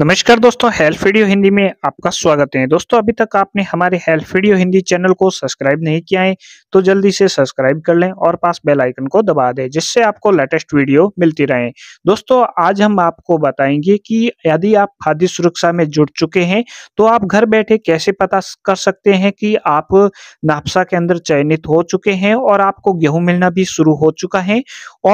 नमस्कार दोस्तों health video Hindi में आपका स्वागत है दोस्तों अभी तक आपने हमारे हेल्थ वीडियो हिंदी चैनल को सब्सक्राइब नहीं किया है तो जल्दी से सब्सक्राइब कर लें और पास बेल आइकन को दबा दें जिससे आपको लेटेस्ट वीडियो मिलती रहे दोस्तों आज हम आपको बताएंगे कि यदि आप खाद्य सुरक्षा में जुड़ चुके हैं तो आप घर बैठे कैसे पता कर सकते हैं कि आप नापसा के अंदर चयनित हो चुके हैं और आपको गेहूं मिलना भी शुरू हो चुका है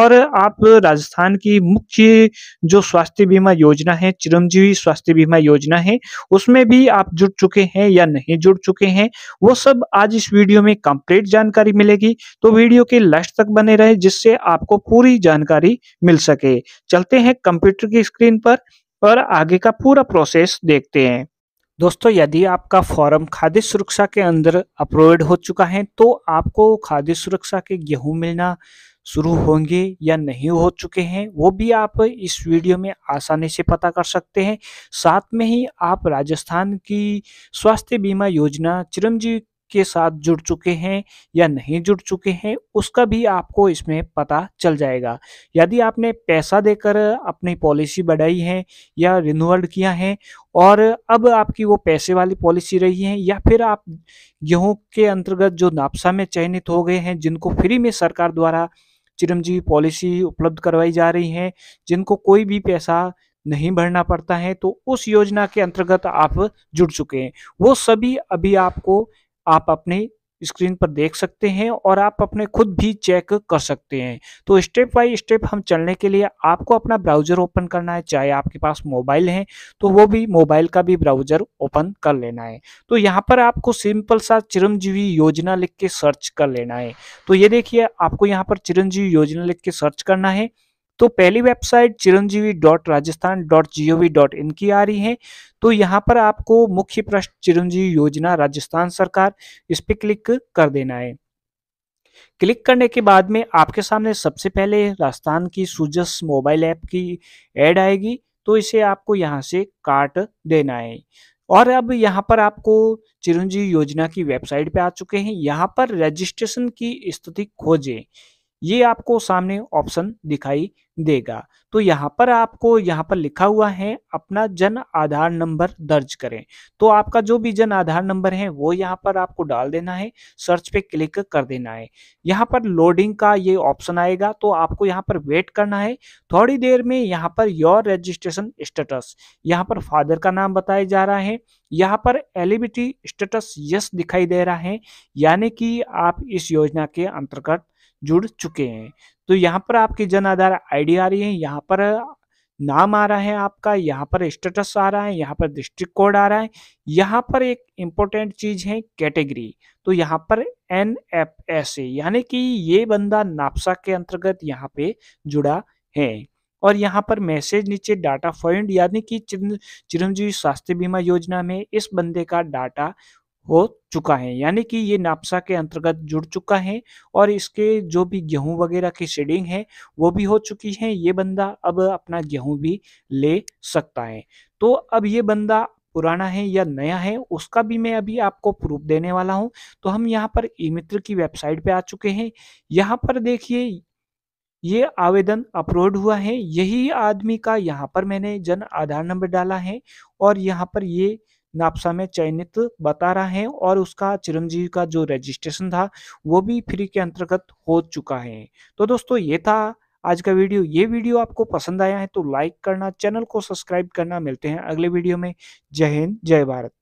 और आप राजस्थान की मुख्य जो स्वास्थ्य बीमा योजना है चिरंजीवी भी स्वास्थ्य बीमा योजना है उसमें भी आप जुड़ चुके हैं या नहीं जुड़ चुके हैं वो सब आज इस वीडियो में कंप्लीट जानकारी मिलेगी तो वीडियो के लास्ट तक बने रहे जिससे आपको पूरी जानकारी मिल सके चलते हैं कंप्यूटर की स्क्रीन पर और आगे का पूरा प्रोसेस देखते हैं दोस्तों यदि आपका फॉर्म खाद्य सुरक्षा के अंदर अप्रूव हो चुका है तो आपको खाद्य सुरक्षा के गेहूं मिलना शुरू होंगे या नहीं हो चुके हैं वो भी आप इस वीडियो में आसानी से पता कर सकते हैं साथ में ही आप राजस्थान की स्वास्थ्य बीमा योजना चिरंजीव के साथ जुड़ चुके हैं या नहीं जुड़ चुके हैं उसका भी आपको इसमें पता चल जाएगा यदि आपने पैसा देकर अपनी पॉलिसी बढ़ाई है या रिन्यूअल किया है और अब आपकी वो पैसे वाली पॉलिसी रही है या फिर आप गेहूँ के अंतर्गत जो नापसा में चयनित हो गए हैं जिनको फ्री में सरकार द्वारा चिरंजीवी पॉलिसी उपलब्ध करवाई जा रही है जिनको कोई भी पैसा नहीं भरना पड़ता है तो उस योजना के अंतर्गत आप जुड़ चुके हैं वो सभी अभी आपको आप अपने स्क्रीन पर देख सकते हैं और आप अपने खुद भी चेक कर सकते हैं तो स्टेप बाई स्टेप हम चलने के लिए आपको अपना ब्राउजर ओपन करना है चाहे आपके पास मोबाइल है तो वो भी मोबाइल का भी ब्राउजर ओपन कर लेना है तो यहाँ पर आपको सिंपल सा चिरंजीवी योजना लिख के सर्च कर लेना है तो ये देखिए आपको यहाँ पर चिरंजीवी योजना लिख के सर्च करना है तो पहली website Chiranjeevi dot Rajasthan dot G dot in की आ रही है तो यहाँ पर आपको मुख्य प्रश्न चिरंजीवी योजना राजस्थान सरकार इस पर क्लिक कर देना है क्लिक करने के बाद में आपके सामने सबसे पहले राजस्थान की सुजस मोबाइल ऐप की एड आएगी तो इसे आपको यहाँ से काट देना है और अब यहाँ पर आपको चिरंजीवी योजना की वेबसाइट पे आ चुके हैं यहाँ पर रजिस्ट्रेशन की स्थिति खोजें ये आपको सामने ऑप्शन दिखाई देगा तो यहाँ पर आपको यहाँ पर लिखा हुआ है अपना जन आधार नंबर दर्ज करें तो आपका जो भी जन आधार नंबर है वो यहाँ पर आपको डाल देना है सर्च पे क्लिक कर देना है यहाँ पर लोडिंग का ये ऑप्शन आएगा तो आपको यहाँ पर वेट करना है थोड़ी देर में यहाँ पर योर रजिस्ट्रेशन स्टेटस यहाँ पर फादर का नाम बताया जा रहा है यहाँ पर एलिबिटी स्टेटस यस दिखाई दे रहा है यानी कि आप इस योजना के अंतर्गत जुड़ चुके हैं तो यहाँ पर आपकी जन आधार आई आ रही है यहाँ पर नाम आ रहा है आपका यहाँ पर स्टेटस आ रहा है यहाँ पर डिस्ट्रिक्ट कोड आ रहा है यहाँ पर एक इम्पोर्टेंट चीज है कैटेगरी तो यहाँ पर एन एफ एस ए यानी कि ये बंदा नापसा के अंतर्गत यहाँ पे जुड़ा है और यहाँ पर मैसेज नीचे डाटा फंड यानी कि चिरंजीवी स्वास्थ्य बीमा योजना में इस बंदे का डाटा हो चुका है यानी कि ये नापसा के अंतर्गत जुड़ चुका है और इसके जो भी गेहूं वगैरह की शेडिंग है वो भी हो चुकी है ये बंदा अब अपना गेहूं भी ले सकता है तो अब ये बंदा पुराना है या नया है उसका भी मैं अभी आपको प्रूफ देने वाला हूं तो हम यहाँ पर ई मित्र की वेबसाइट पे आ चुके हैं यहाँ पर देखिए ये आवेदन अपलोड हुआ है यही आदमी का यहाँ पर मैंने जन आधार नंबर डाला है और यहाँ पर ये नापसा में चयनित बता रहा है और उसका चिरंजीवी का जो रजिस्ट्रेशन था वो भी फ्री के अंतर्गत हो चुका है तो दोस्तों ये था आज का वीडियो ये वीडियो आपको पसंद आया है तो लाइक करना चैनल को सब्सक्राइब करना मिलते हैं अगले वीडियो में जय हिंद जय भारत